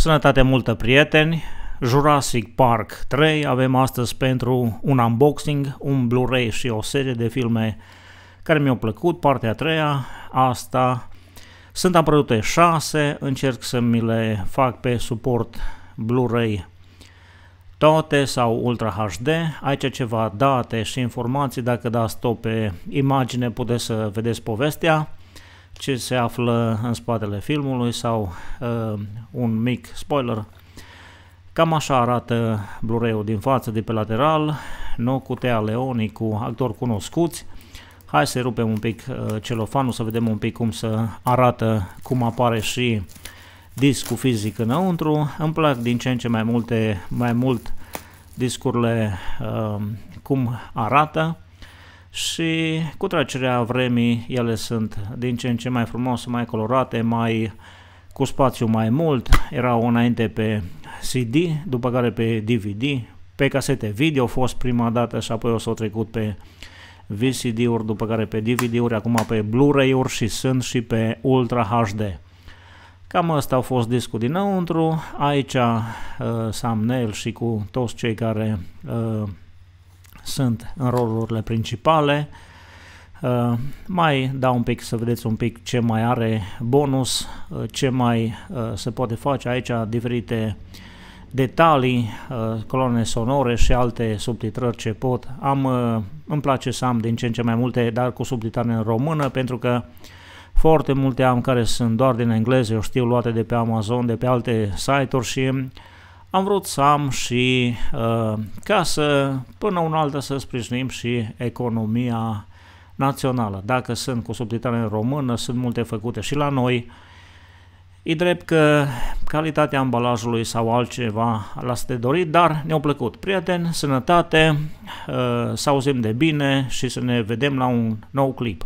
Sănătate multă, prieteni! Jurassic Park 3 avem astăzi pentru un unboxing, un Blu-ray și o serie de filme care mi-au plăcut, partea a treia, asta. Sunt apărute 6, încerc să mi le fac pe suport Blu-ray toate sau Ultra HD. Aici ceva date și informații, dacă dați stop pe imagine puteți să vedeți povestea ce se află în spatele filmului sau uh, un mic spoiler. Cam așa arată Blu-ray-ul din față, de pe lateral, nu Tea Leoni cu actori cunoscuți. Hai să rupem un pic uh, celofanul să vedem un pic cum să arată, cum apare și discul fizic înăuntru. Îmi plac din ce în ce mai multe, mai mult discurile uh, cum arată și cu trecerea vremii ele sunt din ce în ce mai frumoase, mai colorate, mai cu spațiu mai mult, erau înainte pe CD, după care pe DVD, pe casete video a fost prima dată și apoi o s-au trecut pe VCD-uri, după care pe DVD-uri, acum pe Blu-ray-uri și sunt și pe Ultra HD. Cam asta au fost discul dinăuntru, aici uh, thumbnail și cu toți cei care uh, sunt în rolurile principale. Uh, mai dau un pic să vedeți un pic ce mai are bonus, uh, ce mai uh, se poate face aici, diferite detalii, uh, coloane sonore și alte subtitrări ce pot. Am, uh, îmi place să am din ce în ce mai multe, dar cu subtitrare în română, pentru că foarte multe am care sunt doar din engleză, eu știu, luate de pe Amazon, de pe alte site-uri și am vrut să am și uh, ca să, până un altă, să sprijinim și economia națională. Dacă sunt cu subtitrare în română, sunt multe făcute și la noi. E drept că calitatea ambalajului sau altceva l de dorit, dar ne-au plăcut. Prieteni, sănătate, uh, să auzim de bine și să ne vedem la un nou clip.